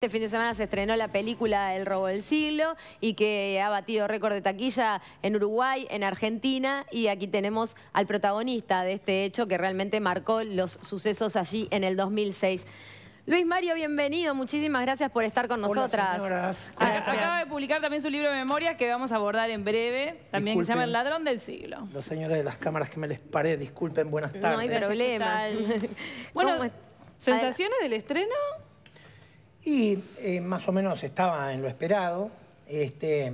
Este fin de semana se estrenó la película El robo del siglo y que ha batido récord de taquilla en Uruguay, en Argentina y aquí tenemos al protagonista de este hecho que realmente marcó los sucesos allí en el 2006. Luis Mario, bienvenido. Muchísimas gracias por estar con nosotras. Hola, Acaba de publicar también su libro de memorias que vamos a abordar en breve, también que se llama El ladrón del siglo. Los señores de las cámaras que me les paré, disculpen, buenas tardes. No hay problema. bueno, ¿sensaciones del estreno? Y eh, más o menos estaba en lo esperado. Este,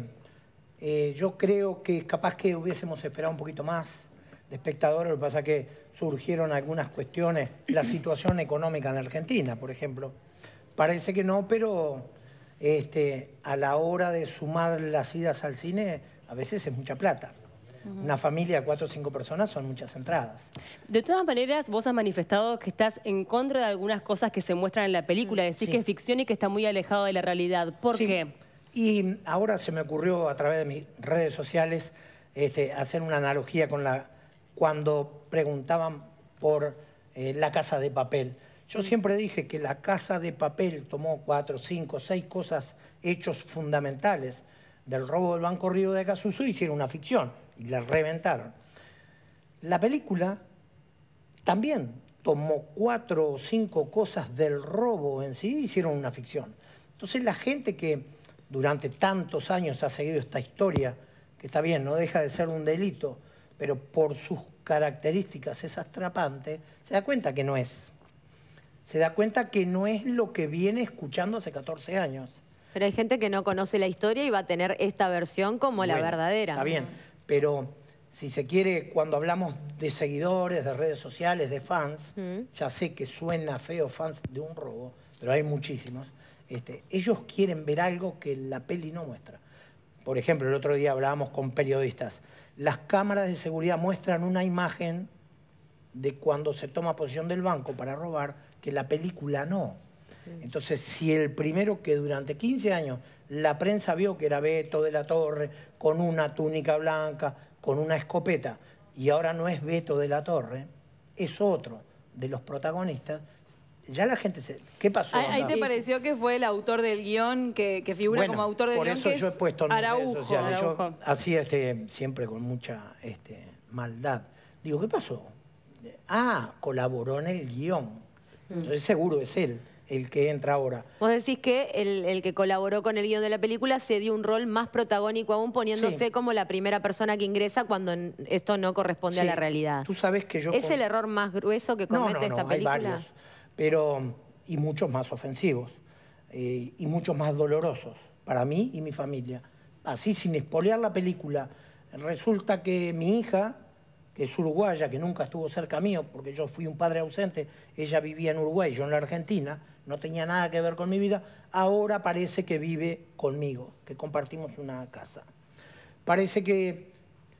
eh, yo creo que capaz que hubiésemos esperado un poquito más de espectadores, lo que pasa es que surgieron algunas cuestiones, la situación económica en Argentina, por ejemplo. Parece que no, pero este, a la hora de sumar las idas al cine, a veces es mucha plata. Una familia de cuatro o cinco personas son muchas entradas. De todas maneras, vos has manifestado que estás en contra de algunas cosas que se muestran en la película. Mm, Decís que es ficción y que está muy alejado de la realidad. ¿Por qué? Y ahora se me ocurrió a través de mis redes sociales este, hacer una analogía con la cuando preguntaban por eh, la casa de papel. Yo mm. siempre dije que la casa de papel tomó cuatro, cinco, seis cosas, hechos fundamentales del robo del Banco Río de Casuso, y hicieron una ficción y la reventaron. La película también tomó cuatro o cinco cosas del robo en sí y hicieron una ficción. Entonces la gente que durante tantos años ha seguido esta historia, que está bien, no deja de ser un delito, pero por sus características es astrapante, se da cuenta que no es. Se da cuenta que no es lo que viene escuchando hace 14 años. Pero hay gente que no conoce la historia y va a tener esta versión como la verdadera. Está bien, pero si se quiere, cuando hablamos de seguidores, de redes sociales, de fans, ya sé que suena feo fans de un robo, pero hay muchísimos, este, ellos quieren ver algo que la peli no muestra. Por ejemplo, el otro día hablábamos con periodistas. Las cámaras de seguridad muestran una imagen de cuando se toma posición del banco para robar que la película no. Entonces, si el primero que durante 15 años la prensa vio que era Beto de la Torre con una túnica blanca, con una escopeta, y ahora no es Beto de la Torre, es otro de los protagonistas. Ya la gente se... ¿Qué pasó? Ahí te pareció que fue el autor del guión, que, figura como autor del por eso yo he puesto en Araujo, así este, siempre con mucha este, maldad. Digo, ¿qué pasó? Ah, colaboró en el guión. Mm. Entonces seguro es él el que entra ahora. Vos decís que el, que colaboró con el guión de la película se dio un rol más protagónico aún, poniéndose como la primera persona que ingresa cuando esto no corresponde a la realidad. Tú sabes que yo... ¿Es el error más grueso que comete esta no, película? Hay varios, pero, y muchos más ofensivos, eh, y muchos más dolorosos para mí y mi familia. Así, sin espolear la película, resulta que mi hija, que es uruguaya, que nunca estuvo cerca mío, porque yo fui un padre ausente, ella vivía en Uruguay, yo en la Argentina, no tenía nada que ver con mi vida, ahora parece que vive conmigo, que compartimos una casa. Parece que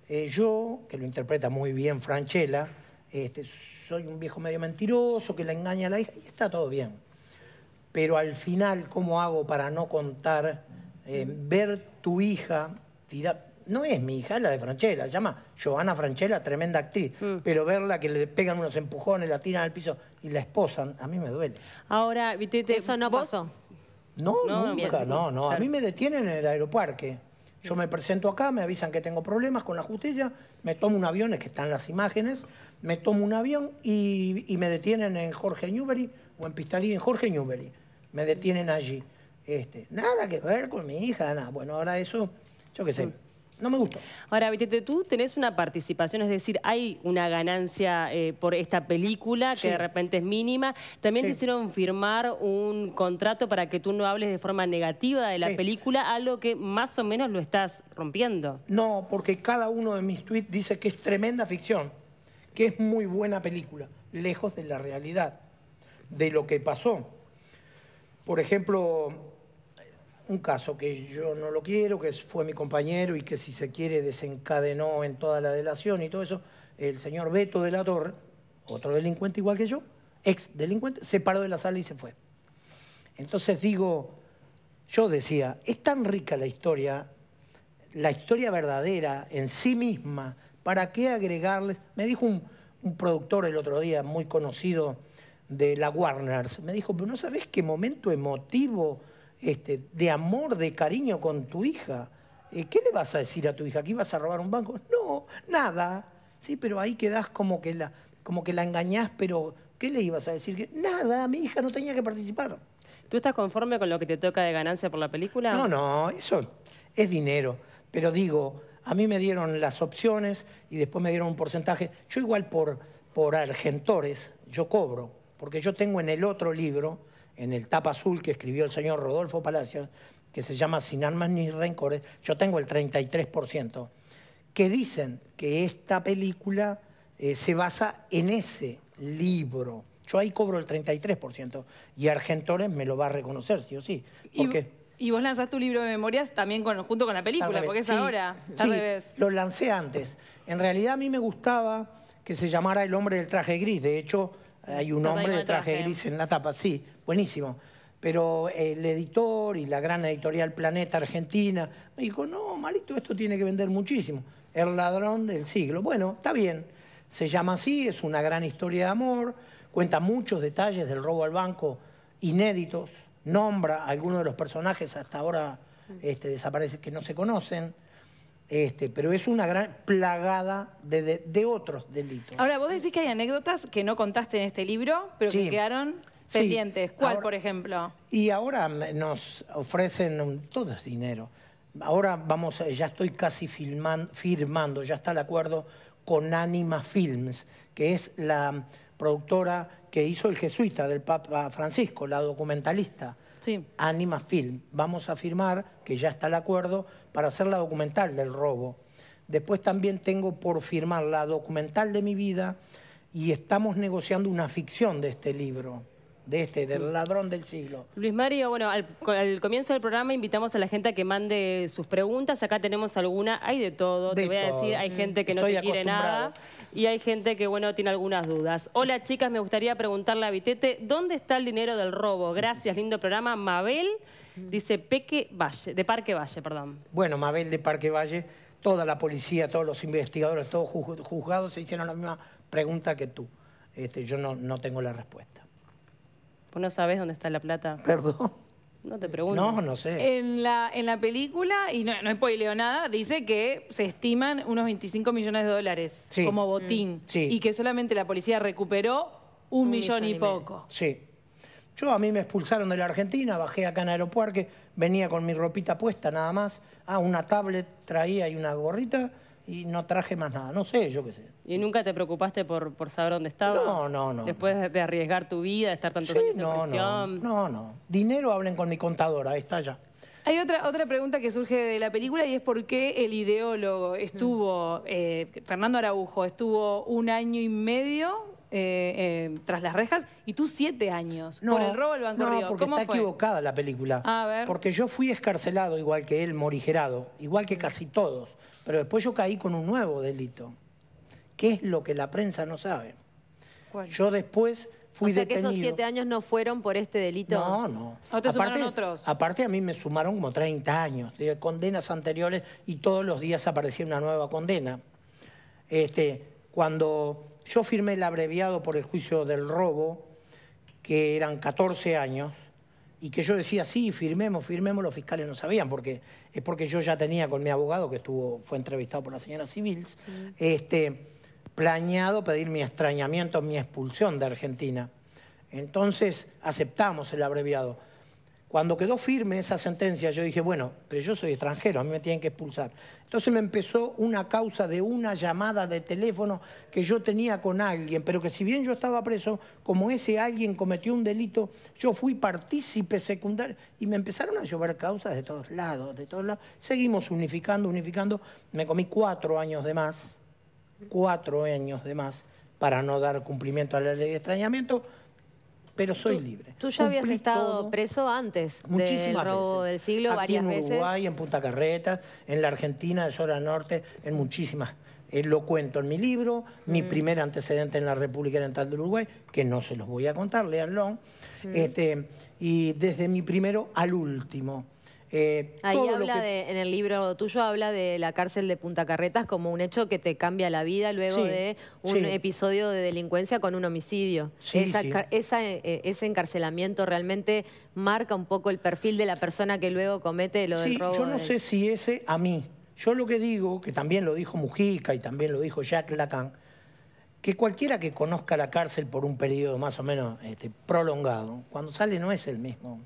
eh, yo, que lo interpreta muy bien Franchella, este, soy un viejo medio mentiroso que le engaña a la hija y está todo bien. Pero al final, ¿cómo hago para no contar, eh, ver tu hija tira, no es mi hija, es la de Franchella, se llama Joana Franchella, tremenda actriz, mm. pero verla que le pegan unos empujones, la tiran al piso y la esposan, a mí me duele. Ahora, ¿viste ¿eso no pasó? No, nunca, no, no. A mí me detienen en el aeropuerto. Yo me presento acá, me avisan que tengo problemas con la justicia, me tomo un avión, es que están las imágenes, me tomo un avión y, me detienen en Jorge Newbery o en Pistalí, en Jorge Newbery. Me detienen allí. Este, nada que ver con mi hija, nada. Bueno, ahora eso, yo qué sé, mm. No me gusta. Ahora, Vitete, tú tenés una participación, es decir, hay una ganancia eh, por esta película que de repente es mínima. También te hicieron firmar un contrato para que tú no hables de forma negativa de la película, algo que más o menos lo estás rompiendo. No, porque cada uno de mis tweets dice que es tremenda ficción, que es muy buena película, lejos de la realidad, de lo que pasó. Por ejemplo, un caso que yo no lo quiero, que fue mi compañero y que si se quiere desencadenó en toda la delación y todo eso, el señor Beto de la Torre, otro delincuente igual que yo, ex delincuente, se paró de la sala y se fue. Entonces digo, yo decía, es tan rica la historia, la historia verdadera en sí misma, ¿para qué agregarles? Me dijo un, productor el otro día muy conocido de la Warners, me dijo, pero no sabes qué momento emotivo este, de amor, de cariño con tu hija, eh, ¿qué le vas a decir a tu hija? ¿Que ibas a robar un banco? No, nada. Sí, pero ahí quedás como que la, como que la engañás, pero ¿qué le ibas a decir? nada, mi hija no tenía que participar. ¿Tú estás conforme con lo que te toca de ganancia por la película? No, no, eso es dinero. Pero digo, a mí me dieron las opciones y después me dieron un porcentaje. Yo igual por, por Argentores, yo cobro, porque yo tengo en el otro libro en el tapa azul que escribió el señor Rodolfo Palacios, que se llama Sin armas ni rencores, yo tengo el 33%, que dicen que esta película eh, se basa en ese libro. Yo ahí cobro el 33% y Argentores me lo va a reconocer, sí o sí. y, vos lanzás tu libro de memorias también junto con la película, porque es ahora. al revés. lo lancé antes. En realidad a mí me gustaba que se llamara El hombre del traje gris. De hecho, hay un hombre de traje gris en la tapa, sí buenísimo. Pero eh, el editor y la gran editorial Planeta Argentina me dijo, no, malito esto tiene que vender muchísimo. El ladrón del siglo. Bueno, está bien. Se llama así, es una gran historia de amor, cuenta muchos detalles del robo al banco inéditos, nombra a algunos de los personajes hasta ahora este, desaparecen que no se conocen. Este, pero es una gran plagada de, otros delitos. Ahora, vos decís que hay anécdotas que no contaste en este libro, pero que quedaron pendientes. ¿Cuál, por ejemplo? Y ahora nos ofrecen, todo es dinero. Ahora vamos, eh, ya estoy casi firmando, ya está el acuerdo con Anima Films, que es la productora que hizo el jesuita del Papa Francisco, la documentalista. Sí. Anima Film. Vamos a firmar, que ya está el acuerdo, para hacer la documental del robo. Después también tengo por firmar la documental de mi vida y estamos negociando una ficción de este libro de este, del ladrón del siglo. Luis Mario, bueno, al, comienzo del programa invitamos a la gente a que mande sus preguntas. Acá tenemos alguna, hay de todo, te voy a decir, hay mm. gente que no te quiere nada y hay gente que, bueno, tiene algunas dudas. Hola, chicas, me gustaría preguntarle a Vitete, ¿dónde está el dinero del robo? Gracias, lindo programa. Mabel, dice Peque Valle, de Parque Valle, perdón. Bueno, Mabel de Parque Valle, toda la policía, todos los investigadores, todos juzgados se hicieron la misma pregunta que tú. Este, yo no, no tengo la respuesta no sabes dónde está la plata. Perdón. No te pregunto. No, no sé. En la, en la película, y no, es spoileo nada, dice que se estiman unos 25 millones de dólares como botín. Mm. Y que solamente la policía recuperó un, millón, y poco. Sí. Yo a mí me expulsaron de la Argentina, bajé acá en Aeropuerto venía con mi ropita puesta nada más, ah, una tablet traía y una gorrita, y no traje más nada. No sé, yo qué sé. ¿Y nunca te preocupaste por, por saber dónde estaba? No, no, no. Después de arriesgar tu vida, de estar tanto años no, en prisión. No, no, Dinero hablen con mi contadora, ahí está ya. Hay otra, otra pregunta que surge de la película y es por qué el ideólogo estuvo, eh, Fernando Araujo, estuvo un año y medio eh, eh, tras las rejas y tú siete años por el robo del Banco no, porque está equivocada la película. A ver. Porque yo fui escarcelado igual que él, morigerado, igual que casi todos. Pero después yo caí con un nuevo delito, que es lo que la prensa no sabe. Yo después fui o sea que esos siete años no fueron por este delito. No, no. aparte, Aparte a mí me sumaron como 30 años de condenas anteriores y todos los días aparecía una nueva condena. Este, cuando yo firmé el abreviado por el juicio del robo, que eran 14 años, y que yo decía, sí, firmemos, firmemos, los fiscales no sabían, porque es porque yo ya tenía con mi abogado, que estuvo, fue entrevistado por la señora Civils, este, planeado pedir mi extrañamiento, mi expulsión de Argentina. Entonces aceptamos el abreviado. Cuando quedó firme esa sentencia, yo dije, bueno, pero yo soy extranjero, a mí me tienen que expulsar. Entonces me empezó una causa de una llamada de teléfono que yo tenía con alguien, pero que si bien yo estaba preso, como ese alguien cometió un delito, yo fui partícipe secundario y me empezaron a llover causas de todos lados, de todos lados. Seguimos unificando, unificando. Me comí cuatro años de más, cuatro años de más para no dar cumplimiento a la ley de extrañamiento pero eh, soy libre. Tú ya habías estado preso antes Muchísimas del del siglo, varias veces. En Uruguay, en Punta Carretas, en la Argentina, de Zona Norte, en muchísimas. Eh, lo cuento en mi libro, mi mm. primer antecedente en la República Oriental del Uruguay, que no se los voy a contar, leanlo. Mm. Este, y desde mi primero al último. Eh, Ahí habla de, en el libro tuyo habla de la cárcel de Punta Carretas como un hecho que te cambia la vida luego de un episodio de delincuencia con un homicidio. Eh, ese encarcelamiento realmente marca un poco el perfil de la persona que luego comete lo del robo. Yo no sé si ese a mí. Yo lo que digo, que también lo dijo Mujica y también lo dijo Jacques Lacan, que cualquiera que conozca la cárcel por un periodo más o menos este, prolongado, cuando sale no es el mismo.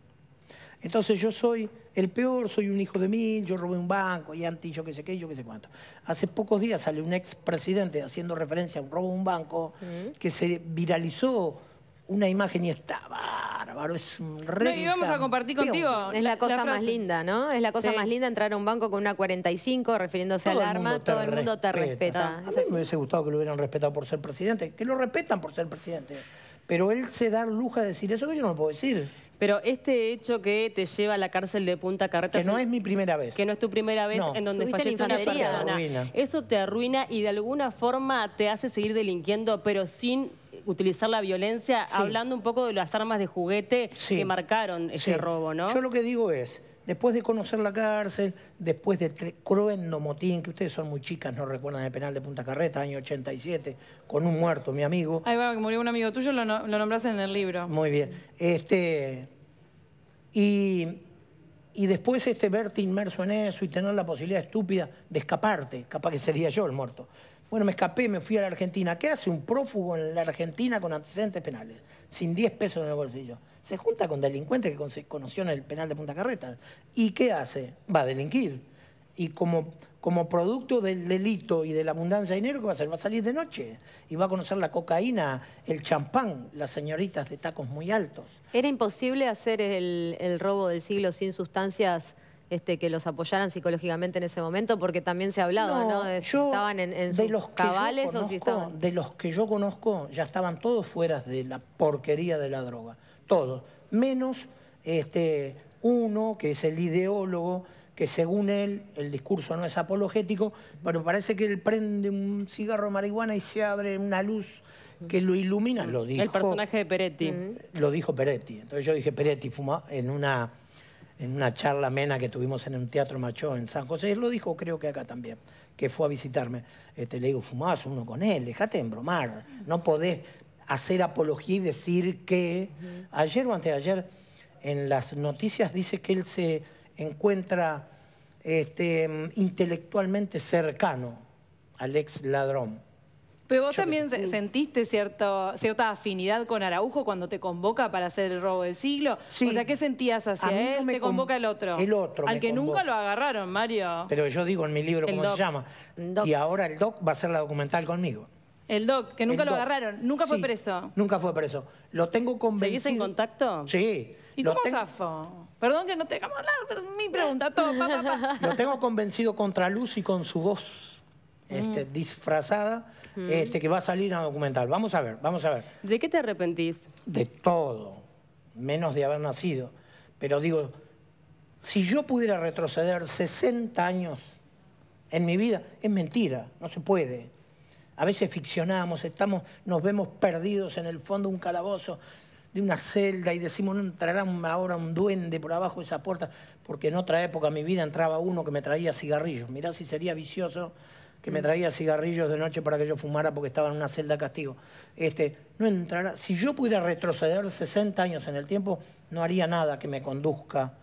Entonces yo soy el peor, soy un hijo de mil, yo robé un banco y anti yo qué sé qué, yo qué sé cuánto. Hace pocos días sale un expresidente haciendo referencia a un robo de un banco que se viralizó una imagen y está bárbaro, es un re... vamos a compartir contigo. Es la cosa más linda, ¿no? Es la cosa más linda entrar a un banco con una 45 refiriéndose al arma, todo el mundo te respeta. A mí me hubiese gustado que lo hubieran respetado por ser presidente, que lo respetan por ser presidente. Pero él se da lujo de decir eso que yo no lo puedo decir. Pero este hecho que te lleva a la cárcel de Punta Carretas... Que no es mi primera vez. Que no es tu primera vez en donde fallece una persona. Eso te arruina y de alguna forma te hace seguir delinquiendo, pero sin utilizar la violencia, hablando un poco de las armas de juguete que marcaron ese robo, ¿no? Yo lo que digo es, después de conocer la cárcel, después de cruendo motín, que ustedes son muy chicas, no recuerdan el penal de Punta Carreta, año 87, con un muerto, mi amigo. Ahí va, que murió un amigo tuyo, lo, lo nombras en el libro. Muy bien. Este, y, y, después este verte inmerso en eso y tener la posibilidad estúpida de escaparte, capaz que sería yo el muerto. Bueno, me escapé, me fui a la Argentina. ¿Qué hace un prófugo en la Argentina con antecedentes penales? Sin 10 pesos en el bolsillo se junta con delincuentes que conoció en el penal de Punta Carreta. ¿Y qué hace? Va a delinquir. Y como, como producto del delito y de la abundancia de dinero, ¿qué va a hacer? Va a salir de noche y va a conocer la cocaína, el champán, las señoritas de tacos muy altos. ¿Era imposible hacer el, robo del siglo sin sustancias? Este, que los apoyaran psicológicamente en ese momento, porque también se ha hablado, ¿no? estaban en, los cabales o si estaban... De los que yo conozco, ya estaban todos fuera de la porquería de la droga todos, menos este, uno que es el ideólogo, que según él el discurso no es apologético, pero parece que él prende un cigarro de marihuana y se abre una luz que lo ilumina, El personaje de Peretti. Lo dijo Peretti. Entonces yo dije, Peretti fuma en una, en una charla amena que tuvimos en un teatro macho en San José, él lo dijo creo que acá también, que fue a visitarme. Este, le digo, fumás uno con él, dejate de embromar, no podés hacer apología y decir que ayer o antes de ayer en las noticias dice que él se encuentra este, intelectualmente cercano al ex ladrón. Pero vos también uh. sentiste cierto, cierta afinidad con Araujo cuando te convoca para hacer el robo del siglo. Sí. O sea, ¿qué sentías hacia él? ¿Te convoca el otro? El otro. Al que nunca lo agarraron, Mario. Pero yo digo en mi libro, ¿cómo se llama? Y ahora el doc va a hacer la documental conmigo. El Doc, que nunca lo agarraron, nunca fue preso. Nunca fue preso. Lo tengo convencido. ¿Seguís en contacto? Sí. ¿Y cómo Perdón que no te dejamos hablar, pero mi pregunta, todo, Lo tengo convencido contra luz y con su voz mm. este, disfrazada, mm. este, que va a salir a documental. Vamos a ver, vamos a ver. ¿De qué te arrepentís? De todo, menos de haber nacido. Pero digo, si yo pudiera retroceder 60 años en mi vida, es mentira, no se puede. A veces ficcionamos, estamos, nos vemos perdidos en el fondo de un calabozo, de una celda, y decimos, no entrará ahora un duende por abajo de esa puerta, porque en otra época de mi vida entraba uno que me traía cigarrillos. Mirá si sería vicioso que me mm. traía cigarrillos de noche para que yo fumara porque estaba en una celda castigo. Este, no entrará. Si yo pudiera retroceder 60 años en el tiempo, no haría nada que me conduzca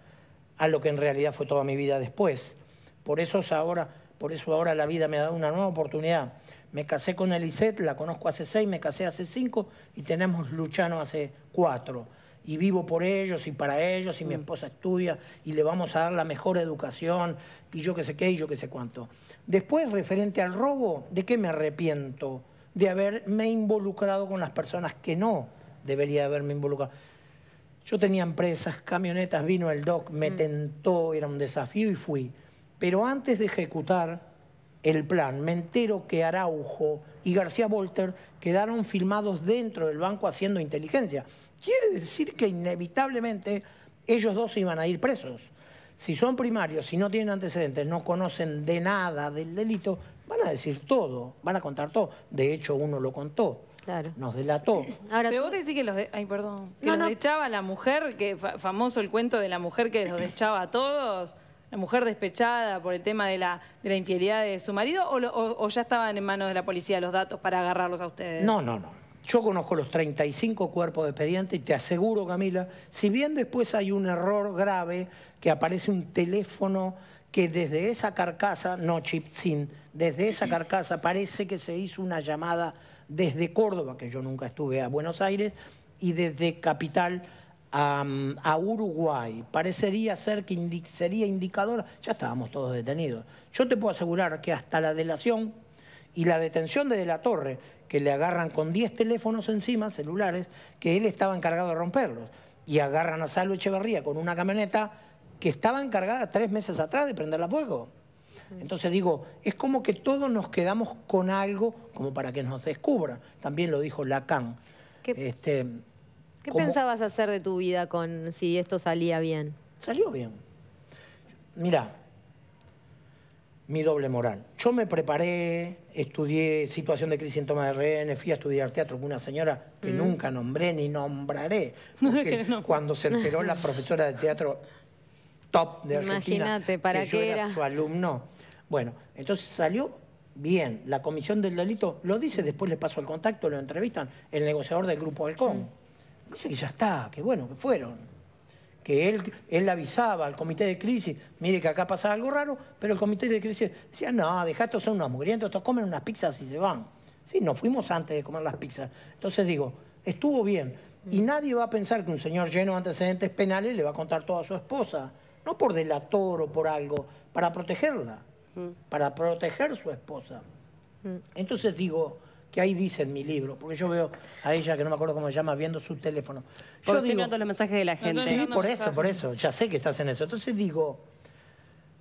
a lo que en realidad fue toda mi vida después. Por eso ahora, por eso ahora la vida me ha dado una nueva oportunidad. Me casé con Elisette, la conozco hace seis, me casé hace cinco y tenemos Luchano hace cuatro. Y vivo por ellos y para ellos y mi mm. esposa estudia y le vamos a dar la mejor educación y yo qué sé qué y yo qué sé cuánto. Después, referente al robo, ¿de qué me arrepiento? De haberme involucrado con las personas que no debería haberme involucrado. Yo tenía empresas, camionetas, vino el doc, me mm. tentó, era un desafío y fui. Pero antes de ejecutar, el plan. Me entero que Araujo y García Volter quedaron filmados dentro del banco haciendo inteligencia. Quiere decir que inevitablemente ellos dos iban a ir presos. Si son primarios, si no tienen antecedentes, no conocen de nada del delito, van a decir todo, van a contar todo. De hecho, uno lo contó. Nos delató. Ahora, Pero vos decís que los, de... perdón. los la mujer, que famoso el cuento de la mujer que los echaba a todos la mujer despechada por el tema de la, infidelidad de su marido o, ya estaban en manos de la policía los datos para agarrarlos a ustedes? No, no, no. Yo conozco los 35 cuerpos de expediente y te aseguro, Camila, si bien después hay un error grave que aparece un teléfono que desde esa carcasa, no chip sin, desde esa carcasa parece que se hizo una llamada desde Córdoba, que yo nunca estuve a Buenos Aires, y desde Capital a, Uruguay, parecería ser que sería indicador, ya estábamos todos detenidos. Yo te puedo asegurar que hasta la delación y la detención de De la Torre, que le agarran con 10 teléfonos encima, celulares, que él estaba encargado de romperlos, y agarran a Salvo Echeverría con una camioneta que estaba encargada tres meses atrás de prenderla a fuego. Entonces digo, es como que todos nos quedamos con algo como para que nos descubran. También lo dijo Lacan. Este, ¿Qué pensabas hacer de tu vida con si esto salía bien? Salió bien. Mira, mi doble moral. Yo me preparé, estudié situación de crisis en toma de rehenes, fui a estudiar teatro con una señora que mm. nunca nombré ni nombraré. Porque cuando se enteró la profesora de teatro top de Argentina, que era, su alumno. Bueno, entonces salió bien. La comisión del delito lo dice, después le paso el contacto, lo entrevistan, el negociador del Grupo Halcón. Dice que ya está, que bueno, que fueron. Que él, él avisaba al comité de crisis, mire que acá pasa algo raro, pero el comité de crisis decía, no, dejá, estos son unos mugrientos, estos comen unas pizzas y se van. Sí, nos fuimos antes de comer las pizzas. Entonces digo, estuvo bien. Y mm. nadie va a pensar que un señor lleno de antecedentes penales le va a contar todo a su esposa. No por delator o por algo, para protegerla, mm. para proteger su esposa. Mm. Entonces digo, que ahí dice en mi libro, porque yo veo a ella, que no me acuerdo cómo se llama, viendo su teléfono. Yo porque los mensajes de la gente. sí, por eso, por eso, ya sé que estás en eso. Entonces digo,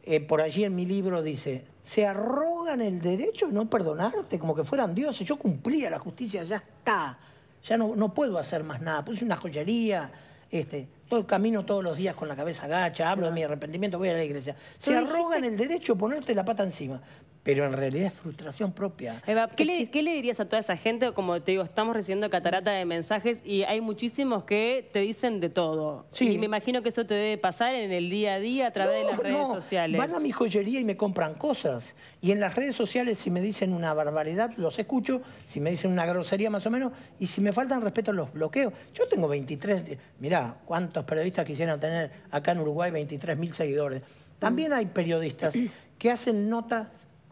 eh, por allí en mi libro dice, se arrogan el derecho de no perdonarte, como que fueran dioses. Yo cumplía la justicia, ya está. Ya no, no puedo hacer más nada. Puse una joyería, este, todo, camino todos los días con la cabeza gacha, hablo de mi arrepentimiento, voy a la iglesia. Se arrogan el derecho de ponerte la pata encima pero en realidad es frustración propia. Eva, ¿qué, le, dirías a toda esa gente? Como te digo, estamos recibiendo catarata de mensajes y hay muchísimos que te dicen de todo. Y me imagino que eso te debe pasar en el día a día a través de las redes sociales. Van a mi joyería y me compran cosas. Y en las redes sociales, si me dicen una barbaridad, los escucho. Si me dicen una grosería, más o menos. Y si me faltan respeto, los bloqueo. Yo tengo 23... Mirá, ¿cuántos periodistas quisieran tener acá en Uruguay 23.000 seguidores? También hay periodistas que hacen notas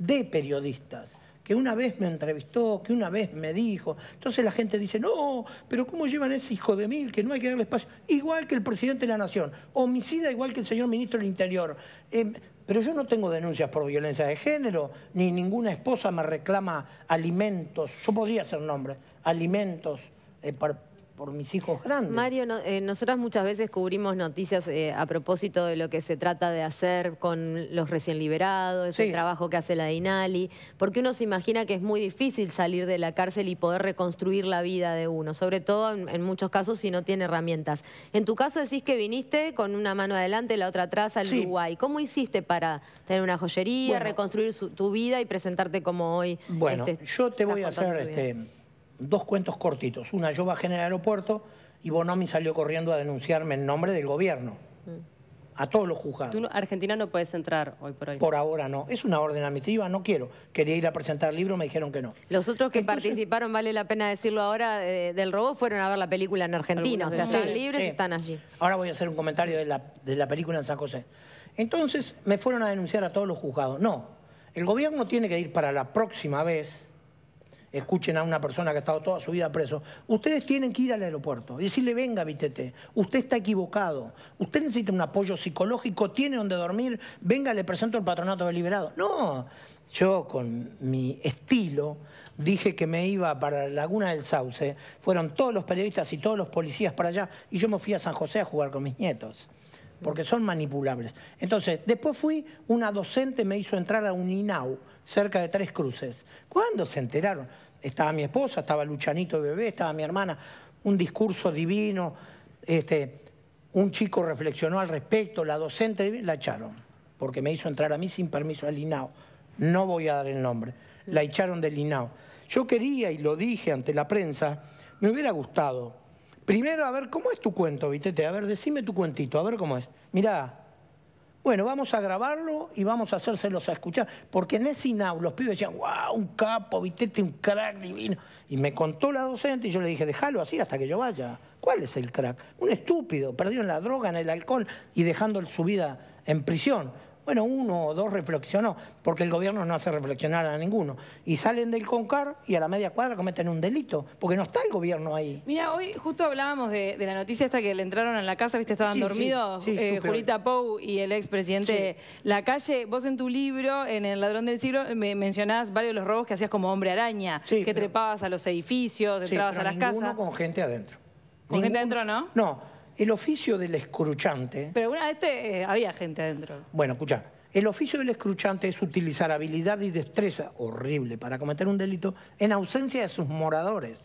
de periodistas que una vez me entrevistó, que una vez me dijo. Entonces la gente dice, no, pero ¿cómo llevan ese hijo de mil que no hay que darle espacio? Igual que el presidente de la Nación, homicida igual que el señor ministro del Interior. Em, pero yo no tengo denuncias por violencia de género, ni ninguna esposa me reclama alimentos, yo podría hacer nombre, alimentos eh, por mis hijos grandes. Mario, eh, nosotras muchas veces cubrimos noticias eh, a propósito de lo que se trata de hacer con los recién liberados, el trabajo que hace la DINALI, porque uno se imagina que es muy difícil salir de la cárcel y poder reconstruir la vida de uno, sobre todo en, muchos casos si no tiene herramientas. En tu caso decís que viniste con una mano adelante, y la otra atrás al Uruguay. ¿Cómo hiciste para tener una joyería, reconstruir tu vida y presentarte como hoy? Bueno, este yo te voy a hacer... este dos cuentos cortitos. Una, yo bajé en el aeropuerto y Bonomi salió corriendo a denunciarme en nombre del gobierno. Mm. A todos los juzgados. Tú, Argentina no puedes entrar hoy por hoy. Por ahora no. Es una orden admitiva, no quiero. Quería ir a presentar el libro, me dijeron que no. Los otros que participaron, vale la pena decirlo ahora, eh, del robo fueron a ver la película en Argentina. O sea, están libres están allí. Ahora voy a hacer un comentario de la, de la película en San José. Entonces me fueron a denunciar a todos los juzgados. No, el gobierno tiene que ir para la próxima vez escuchen a una persona que ha estado toda su vida preso, ustedes tienen que ir al aeropuerto y decirle, venga, Vitete, usted está equivocado, usted necesita un apoyo psicológico, tiene donde dormir, venga, le presento el patronato deliberado. liberado. No, yo con mi estilo dije que me iba para Laguna del Sauce, fueron todos los periodistas y todos los policías para allá, y yo me fui a San José a jugar con mis nietos porque son manipulables. Entonces, después fui, una docente me hizo entrar a un INAU, cerca de Tres Cruces. ¿Cuándo se enteraron? Estaba mi esposa, estaba Luchanito Bebé, estaba mi hermana, un discurso divino, este, un chico reflexionó al respecto, la docente la echaron, porque me hizo entrar a mí sin permiso al INAO. No voy a dar el nombre, la echaron del INAO. Yo quería, y lo dije ante la prensa, me hubiera gustado Primero, a ver, ¿cómo es tu cuento, Vitete? A ver, decime tu cuentito, a ver cómo es. Mirá, bueno, vamos a grabarlo y vamos a hacérselos a escuchar. Porque en ese INAU los pibes decían, ¡guau, un capo, Vitete, este un crack divino. Y me contó la docente y yo le dije, déjalo así hasta que yo vaya. ¿Cuál es el crack? Un estúpido, perdido en la droga, en el alcohol y dejando su vida en prisión bueno, uno o dos reflexionó, porque el gobierno no hace reflexionar a ninguno. Y salen del CONCAR y a la media cuadra cometen un delito, porque no está el gobierno ahí. Mira, hoy justo hablábamos de, la noticia esta que le entraron a la casa, viste, estaban dormidos eh, Julita Pou y el expresidente La Calle. Vos en tu libro, en El Ladrón del Siglo, me mencionás varios de los robos que hacías como hombre araña, que trepabas a los edificios, entrabas a las casas. con gente adentro. ¿Con gente adentro no? No, el oficio del escruchante... Pero una vez te, eh, había gente adentro. Bueno, escucha. El oficio del escruchante es utilizar habilidad y destreza, horrible, para cometer un delito en ausencia de sus moradores.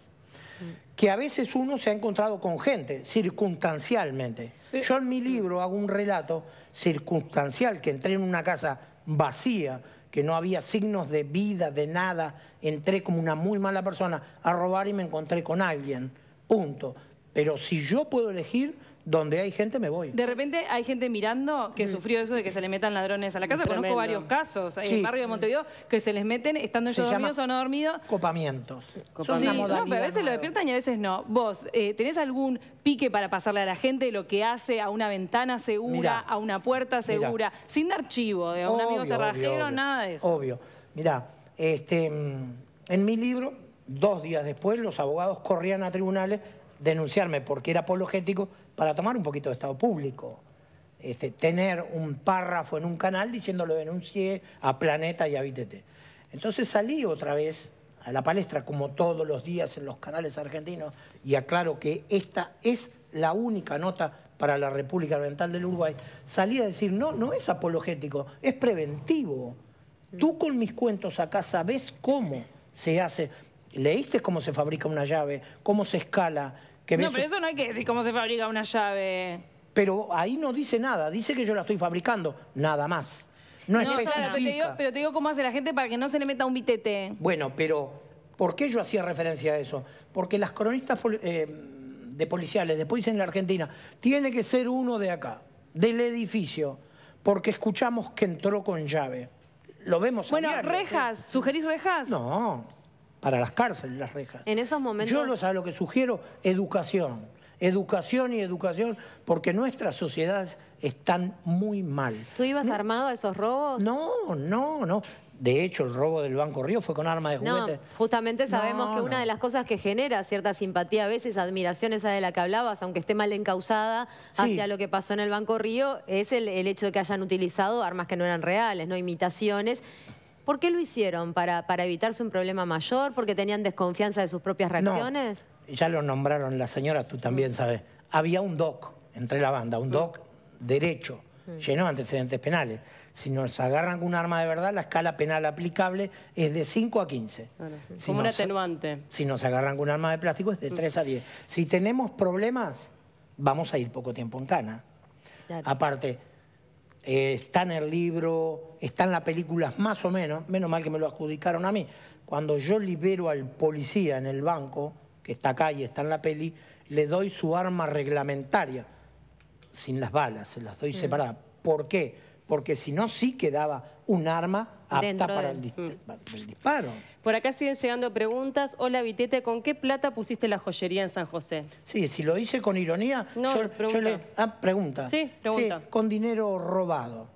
Que a veces uno se ha encontrado con gente, circunstancialmente. Yo en mi libro hago un relato circunstancial, que entré en una casa vacía, que no había signos de vida, de nada, entré como una muy mala persona a robar y me encontré con alguien, punto. Pero si yo puedo elegir, donde hay gente me voy. De repente hay gente mirando que sufrió eso de que se le metan ladrones a la casa. Conozco varios casos eh, en el barrio de Montevideo que se les meten estando ellos dormidos o no dormidos. Copamientos. Copamientos. Sí, no, a veces lo despiertan y a veces no. Vos, eh, ¿tenés algún pique para pasarle a la gente lo que hace a una ventana segura, a una puerta segura, sin archivo de un amigo cerrajero, nada de eso? Obvio. Mirá, este, en mi libro, dos días después, los abogados corrían a tribunales denunciarme porque era apologético para tomar un poquito de Estado público. tener un párrafo en un canal diciéndolo denuncié a Planeta y a Vítete. Entonces salí otra vez a la palestra como todos los días en los canales argentinos y aclaro que esta es la única nota para la República Oriental del Uruguay, salí a decir, no, no es apologético, es preventivo. Tú con mis cuentos acá sabes cómo se hace, leíste cómo se fabrica una llave, cómo se escala, no, pero eso no hay que decir cómo se fabrica una llave. Pero ahí no dice nada, dice que yo la estoy fabricando, nada más. No, es especifica. Claro, pero, te digo, cómo hace la gente para que no se le meta un bitete. Bueno, pero ¿por qué yo hacía referencia a eso? Porque las cronistas eh, de policiales, después dicen en la Argentina, tiene que ser uno de acá, del edificio, porque escuchamos que entró con llave. Lo vemos. Bueno, rejas, ¿sugerís rejas? No, para las cárceles, las rejas. En esos momentos... Yo lo que sugiero, educación. Educación y educación, porque nuestras sociedades están muy mal. ¿Tú ibas armado a esos robos? No, no, no. De hecho, el robo del Banco Río fue con armas de juguete. No, justamente sabemos que una de las cosas que genera cierta simpatía, a veces admiración esa de la que hablabas, aunque esté mal encausada hacia lo que pasó en el Banco Río, es el, hecho de que hayan utilizado armas que no eran reales, no imitaciones, ¿Por qué lo hicieron? ¿Para, para evitarse un problema mayor? ¿Porque tenían desconfianza de sus propias reacciones? ya lo nombraron las señoras, tú también sabes. Había un doc entre la banda, un mm. doc derecho, mm. lleno de antecedentes penales. Si nos agarran con un arma de verdad, la escala penal aplicable es de 5 a 15. como un atenuante. Si nos agarran con un arma de plástico es de 3 a 10. Mm. Si tenemos problemas, vamos a ir poco tiempo en cana. Aparte, eh, está en el libro, está en la película más o menos, menos mal que me lo adjudicaron a mí. Cuando yo libero al policía en el banco, que está acá y está en la peli, le doy su arma reglamentaria, sin las balas, se las doy separadas. ¿Por qué? porque si no sí quedaba un arma apta mm. para, el, disparo. Por acá siguen llegando preguntas. Hola, Vitete, ¿con qué plata pusiste la joyería en San José? Sí, si lo dice con ironía... No, yo, le... ah, pregunta. Sí, pregunta. con dinero robado.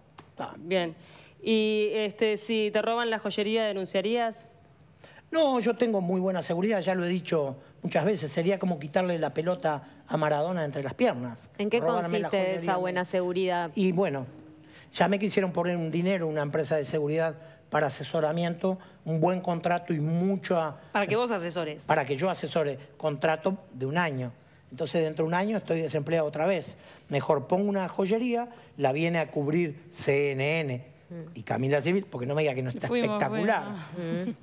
Bien. ¿Y este, si te roban la joyería, denunciarías? No, yo tengo muy buena seguridad, ya lo he dicho muchas veces. Sería como quitarle la pelota a Maradona entre las piernas. ¿En qué consiste esa buena seguridad? Y bueno, ya me quisieron poner un dinero, una empresa de seguridad para asesoramiento, un buen contrato y mucho... Para que vos asesores. Para que yo asesore. Contrato de un año. Entonces, dentro de un año estoy desempleado otra vez. Mejor pongo una joyería, la viene a cubrir CNN, y Camila Civil, porque no me diga que no está espectacular.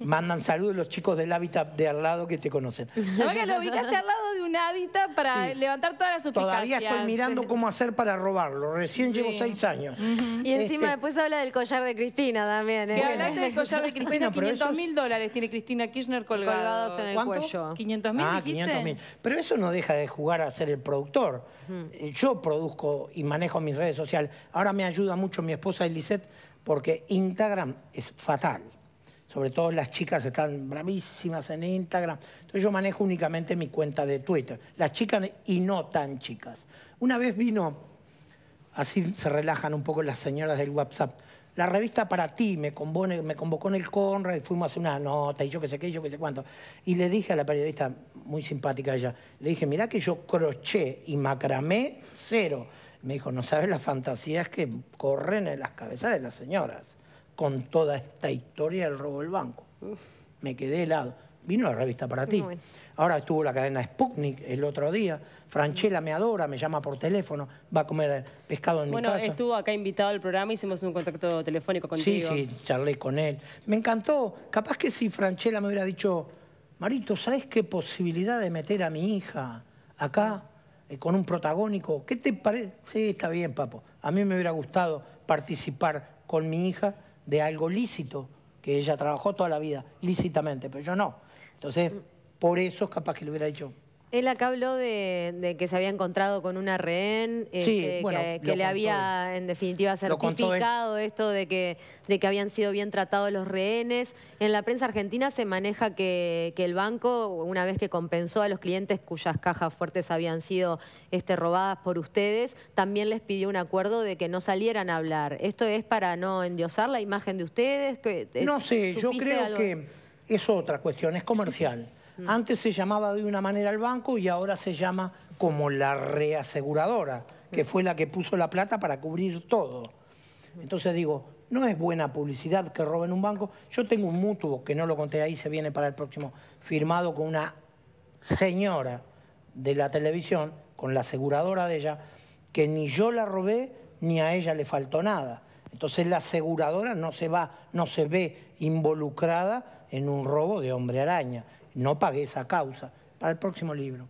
Mandan saludos los chicos del hábitat de al lado que te conocen. No, que lo ubicaste al lado de un hábitat para levantar todas las suspicacias. Todavía estoy mirando cómo hacer para robarlo. Recién llevo seis años. Y encima este, después habla del collar de Cristina también. ¿eh? Que hablaste del collar de Cristina, 500 mil dólares tiene Cristina Kirchner colgado. colgados en el cuello. 500 mil, Ah, 500 mil. Pero eso no deja de jugar a ser el productor. Eh, yo produzco y manejo mis redes sociales. Ahora me ayuda mucho mi esposa Elisette porque Instagram es fatal. Sobre todo las chicas están bravísimas en Instagram. Entonces yo manejo únicamente mi cuenta de Twitter. Las chicas y no tan chicas. Una vez vino, así se relajan un poco las señoras del WhatsApp, la revista para ti me, me convocó en el Conrad y fuimos a hacer una nota y yo qué sé qué, yo qué sé cuánto. Y le dije a la periodista, muy simpática ella, le dije, mirá que yo croché y macramé cero. Me dijo, no sabes las fantasías que corren en las cabezas de las señoras con toda esta historia del robo del banco. Me quedé helado. Vino la revista para ti. Ahora estuvo la cadena Sputnik el otro día. Franchella me adora, me llama por teléfono, va a comer pescado en mi casa. Bueno, estuvo acá invitado al programa, hicimos un contacto telefónico contigo. Sí, sí, charlé con él. Me encantó. Capaz que si Franchella me hubiera dicho, Marito, ¿sabes qué posibilidad de meter a mi hija acá? Eh, con un protagónico. ¿Qué te parece? Sí, está bien, papo. A mí me hubiera gustado participar con mi hija de algo lícito, que ella trabajó toda la vida lícitamente, pero yo no. Entonces, por eso es capaz que le hubiera dicho, él acá habló de, que se había encontrado con una rehén, este, que, le había en definitiva certificado esto de que, de que habían sido bien tratados los rehenes. En la prensa argentina se maneja que, el banco, una vez que compensó a los clientes cuyas cajas fuertes habían sido este, robadas por ustedes, también les pidió un acuerdo de que no salieran a hablar. ¿Esto es para no endiosar la imagen de ustedes? no sé, yo creo que es otra cuestión, es comercial. Antes se llamaba de una manera el banco y ahora se llama como la reaseguradora, que fue la que puso la plata para cubrir todo. Entonces digo, no es buena publicidad que roben un banco. Yo tengo un mutuo, que no lo conté ahí, se viene para el próximo, firmado con una señora de la televisión, con la aseguradora de ella, que ni yo la robé ni a ella le faltó nada. Entonces la aseguradora no se va, no se ve involucrada en un robo de hombre araña no pagué esa causa, para el próximo libro.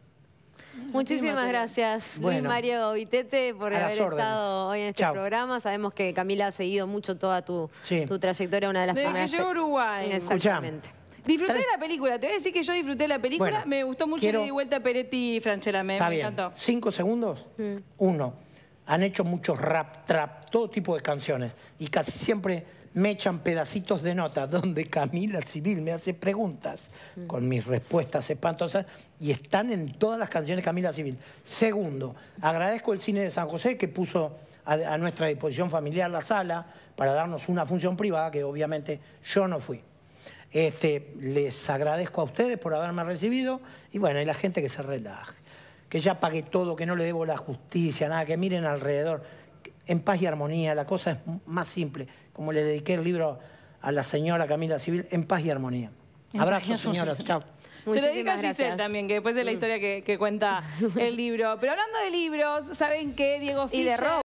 Muchísimas gracias, Luis Mario Vitete, por haber estado hoy en este programa. Sabemos que Camila ha seguido mucho toda tu, tu trayectoria, una de las Desde primeras... que llegó Uruguay. Exactamente. Disfruté la película, te voy a decir que yo disfruté la película, me gustó mucho Le di vuelta a Peretti y Franchella, me, Está bien. encantó. ¿Cinco segundos? Mm. Uno. Han hecho muchos rap, trap, todo tipo de canciones y casi siempre me echan pedacitos de nota, donde Camila Civil me hace preguntas mm. con mis respuestas espantosas y están en todas las canciones Camila Civil. Segundo, agradezco el cine de San José que puso a, nuestra disposición familiar la sala para darnos una función privada que obviamente yo no fui. Este, les agradezco a ustedes por haberme recibido y bueno, hay la gente que se relaje, que ya pagué todo, que no le debo la justicia, nada, que miren alrededor. En paz y armonía, la cosa es más simple como le dediqué el libro a la señora Camila Civil, En Paz y Armonía. Abrazos, señoras. Chao. Se lo dedica a Giselle también, que después de la mm. historia que, cuenta el libro. Pero hablando de libros, ¿saben qué? Diego Y de